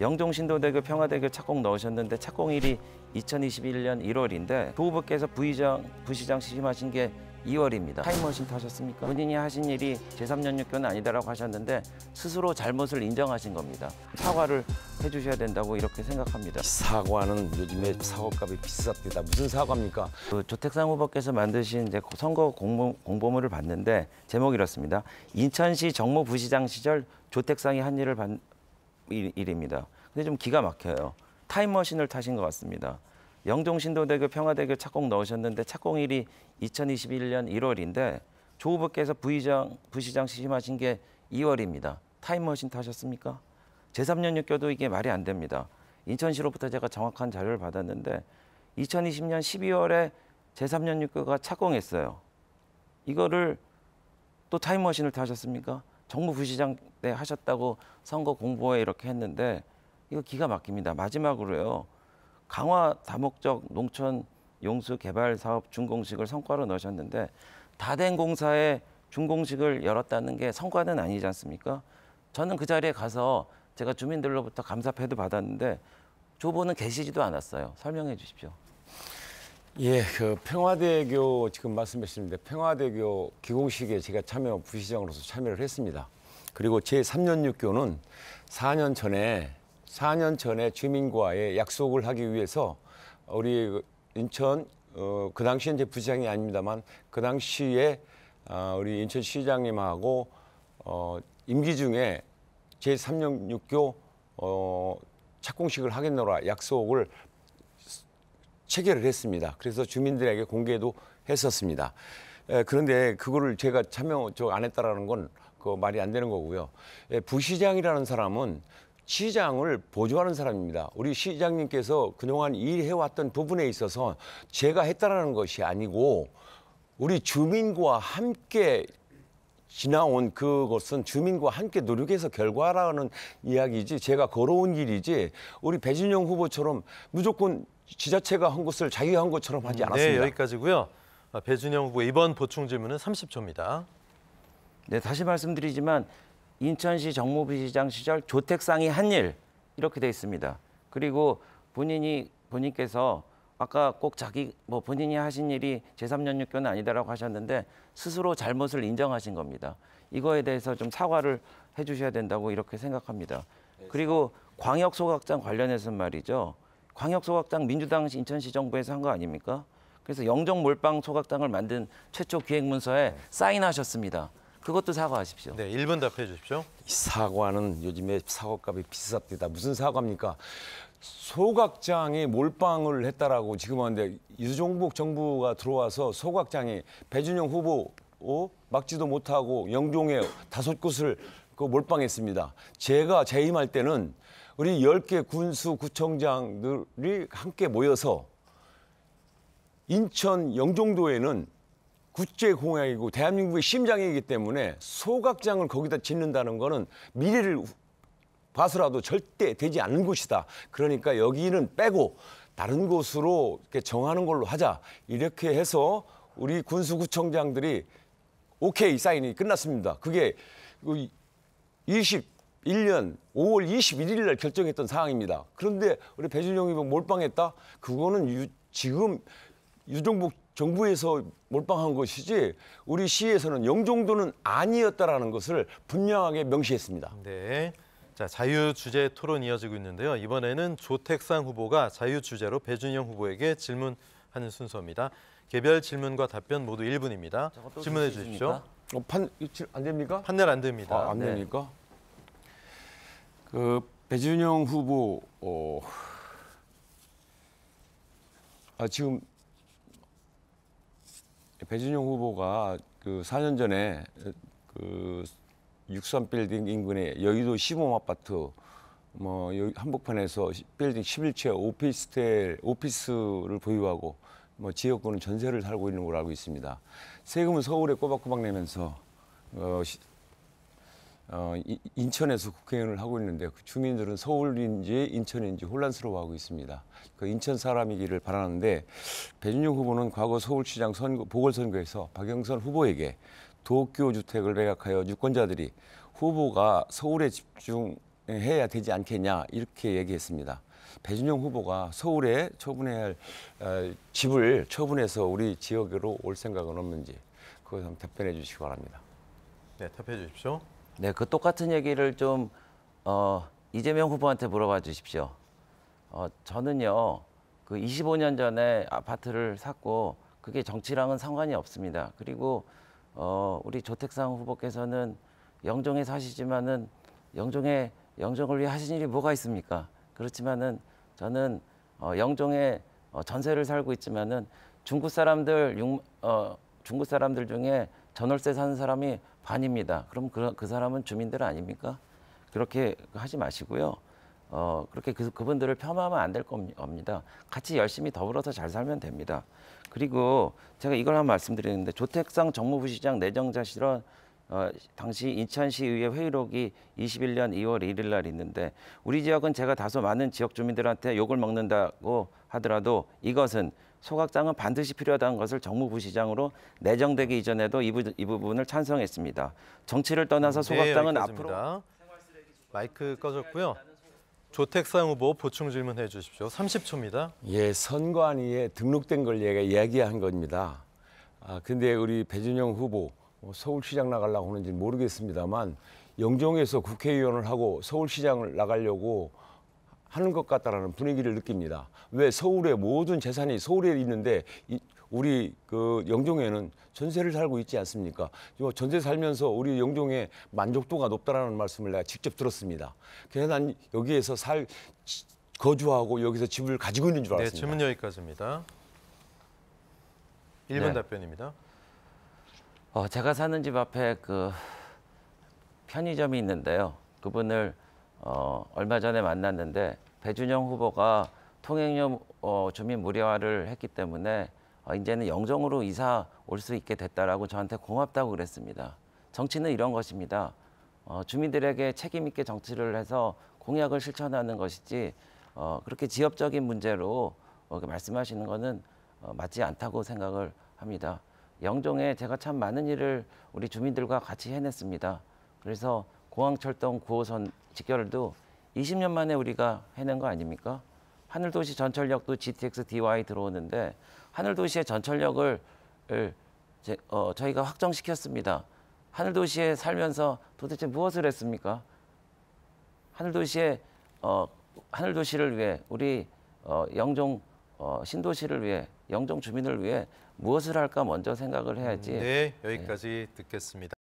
영종신도대교 평화대교 착공 넣으셨는데 착공일이 2021년 1월인데 도부께서 부의장, 부시장 취심하신게 2월입니다. 타임머신 타셨습니까? 본인이 하신 일이 제3년 6교는 아니다라고 하셨는데 스스로 잘못을 인정하신 겁니다. 사과를 해주셔야 된다고 이렇게 생각합니다. 사과는 요즘에 사과값이 비쌉니다. 무슨 사과입니까? 그 조택상 후보께서 만드신 이제 선거 공보, 공보물을 봤는데 제목이 이렇습니다. 인천시 정무 부시장 시절 조택상이 한 일을 일입니다. 근데 좀 기가 막혀요. 타임머신을 타신 것 같습니다. 영종신도대교 평화대교 착공 넣으셨는데 착공일이 2021년 1월인데 조 후보께서 부의장, 부시장 취심하신게 2월입니다. 타임머신 타셨습니까? 제3년 6교도 이게 말이 안 됩니다. 인천시로부터 제가 정확한 자료를 받았는데 2020년 12월에 제3년 6교가 착공했어요. 이거를 또 타임머신을 타셨습니까? 정무 부시장 때 하셨다고 선거 공보에 이렇게 했는데 이거 기가 막힙니다. 마지막으로요. 강화 다목적 농촌 용수 개발 사업 준공식을 성과로 넣으셨는데 다된 공사에 준공식을 열었다는 게 성과는 아니지 않습니까? 저는 그 자리에 가서 제가 주민들로부터 감사 패도 받았는데 조보는 계시지도 않았어요. 설명해 주십시오. 예, 그 평화대교 지금 말씀하셨는데 평화대교 기공식에 제가 참여 부시장으로서 참여를 했습니다. 그리고 제 3년 6교는 4년 전에 4년 전에 주민과의 약속을 하기 위해서 우리 그 인천 어, 그당시이제 부시장이 아닙니다만 그 당시에 어, 우리 인천 시장님하고 어, 임기 중에 제 3년 6교 어, 착공식을 하겠노라 약속을 체결을 했습니다. 그래서 주민들에게 공개도 했었습니다. 예, 그런데 그거를 제가 참여 저안 했다라는 건그 말이 안 되는 거고요. 예, 부시장이라는 사람은 시장을 보조하는 사람입니다. 우리 시장님께서 그동안 일해왔던 부분에 있어서 제가 했다라는 것이 아니고 우리 주민과 함께 지나온 그것은 주민과 함께 노력해서 결과라는 이야기지 제가 걸어온 길이지 우리 배진영 후보처럼 무조건 지자체가 한 것을 자기가 한 것처럼 하지 네, 않았습니다. 네, 여기까지고요. 아, 배준영 후보 이번 보충 질문은 30초입니다. 네, 다시 말씀드리지만 인천시 정무비시장 시절 조택상이 한일 이렇게 돼 있습니다. 그리고 본인이 본인께서 아까 꼭 자기 뭐 본인이 하신 일이 제3연육교는 아니다라고 하셨는데 스스로 잘못을 인정하신 겁니다. 이거에 대해서 좀 사과를 해주셔야 된다고 이렇게 생각합니다. 네, 그리고 광역 소각장 관련해서 말이죠. 광역 소각당 민주당 인천시 정부에서 한 거 아닙니까? 그래서 영종 몰빵 소각당을 만든 최초 기획문서에 네. 사인하셨습니다. 그것도 사과하십시오. 네, 1번 답해 주십시오. 사과는 요즘에 사과값이 비쌌니다 무슨 사과입니까? 소각장이 몰빵을 했다라고 지금 하는데 유종복 정부가 들어와서 소각장이 배준영 후보 막지도 못하고 영종의 다섯 곳을 그 몰빵했습니다. 제가 재임할 때는 우리 10개 군수 구청장들이 함께 모여서 인천 영종도에는 국제공항이고 대한민국의 심장이기 때문에 소각장을 거기다 짓는다는 거는 미래를 봐서라도 절대 되지 않는 곳이다. 그러니까 여기는 빼고 다른 곳으로 이렇게 정하는 걸로 하자. 이렇게 해서 우리 군수구청장들이 오케이 사인이 끝났습니다. 그게 20 그 2021년 5월 21일 날 결정했던 사항입니다. 그런데 우리 배준영 의원 뭐 몰빵했다? 그거는 유, 지금 유종복 정부에서 몰빵한 것이지 우리 시에서는 영종도는 아니었다라는 것을 분명하게 명시했습니다. 네. 자, 자유 주제 토론 이어지고 있는데요. 이번에는 조택상 후보가 자유 주제로 배준영 후보에게 질문하는 순서입니다. 개별 질문과 답변 모두 1분입니다. 질문해 주십시오. 어, 판, 안 됩니까? 판넬 안 됩니다. 아, 안 네. 됩니까? 네. 그 배준영 후보 어, 아, 지금 배준영 후보가 그 4년 전에 그 63빌딩 인근의 여의도 시범 아파트 뭐 한복판에서 빌딩 11채 오피스텔 오피스를 보유하고 뭐 지역구는 전세를 살고 있는 걸로 알고 있습니다. 세금은 서울에 꼬박꼬박 내면서 어, 어, 인천에서 국회의원을 하고 있는데 그 주민들은 서울인지 인천인지 혼란스러워하고 있습니다. 그 인천 사람이기를 바라는데 배준용 후보는 과거 서울시장 선거, 보궐선거에서 박영선 후보에게 도쿄 주택을 매각하여 유권자들이 후보가 서울에 집중해야 되지 않겠냐 이렇게 얘기했습니다. 배준용 후보가 서울에 처분해야 할 어, 집을 처분해서 우리 지역으로 올 생각은 없는지 그것 한번 답변해 주시기 바랍니다. 네, 답해 주십시오. 네, 그 똑같은 얘기를 좀 어, 이재명 후보한테 물어봐 주십시오. 어, 저는요, 그 25년 전에 아파트를 샀고 그게 정치랑은 상관이 없습니다. 그리고 어, 우리 조택상 후보께서는 영종에 사시지만은 영종에 영종을 위해 하신 일이 뭐가 있습니까? 그렇지만은 저는 어, 영종에 어, 전세를 살고 있지만은 중국 사람들 육, 어, 중국 사람들 중에 전월세 사는 사람이 반입니다. 그럼 그, 그 사람은 주민들 아닙니까? 그렇게 하지 마시고요. 어, 그렇게 그, 그분들을 폄하하면 안 될 겁니다. 같이 열심히 더불어서 잘 살면 됩니다. 그리고 제가 이걸 한 말씀드리는데 조택상 정무부시장 내정자 실현 어, 당시 인천시의회 회의록이 21년 2월 1일 날 있는데 우리 지역은 제가 다소 많은 지역 주민들한테 욕을 먹는다고 하더라도 이것은 소각장은 반드시 필요하다는 것을 정무부시장으로 내정되기 이전에도 이, 부, 이 부분을 찬성했습니다. 정치를 떠나서 음, 네, 소각장은 네, 앞으로 마이크 꺼졌고요. 조택상 후보 보충 질문해 주십시오. 30초입니다. 예, 선관위에 등록된 걸 얘가 이야기한 겁니다. 아, 근데 우리 배준영 후보 뭐 서울시장 나가려고 하는지 모르겠습니다만 영종에서 국회의원을 하고 서울시장을 나가려고 하는 것 같다라는 분위기를 느낍니다. 왜 서울의 모든 재산이 서울에 있는데 우리 그 영종에는 전세를 살고 있지 않습니까? 뭐 전세 살면서 우리 영종의 만족도가 높다라는 말씀을 내가 직접 들었습니다. 그래서 난 여기에서 살 거주하고 여기서 집을 가지고 있는 줄 네, 알았습니다. 네, 질문 여기까지입니다. 1번 네. 답변입니다. 어, 제가 사는 집 앞에 그 편의점이 있는데요. 그분을 어, 얼마 전에 만났는데 배준영 후보가 통행료 어, 주민 무료화를 했기 때문에 어, 이제는 영종으로 이사 올 수 있게 됐다라고 저한테 고맙다고 그랬습니다. 정치는 이런 것입니다. 어, 주민들에게 책임 있게 정치를 해서 공약을 실천하는 것이지 어, 그렇게 지역적인 문제로 어, 그 말씀하시는 것은 어, 맞지 않다고 생각을 합니다. 영종에 제가 참 많은 일을 우리 주민들과 같이 해냈습니다. 그래서 공항철동 9호선 직결도 20년 만에 우리가 해낸 거 아닙니까? 하늘도시 전철역도 GTX DY 들어오는데 하늘도시의 전철역을 제, 어, 저희가 확정시켰습니다. 하늘도시에 살면서 도대체 무엇을 했습니까? 하늘도시에 어, 하늘도시를 위해 우리 어, 영종 어, 신도시를 위해 영종 주민을 위해 무엇을 할까 먼저 생각을 해야지. 음, 네, 여기까지 네. 듣겠습니다.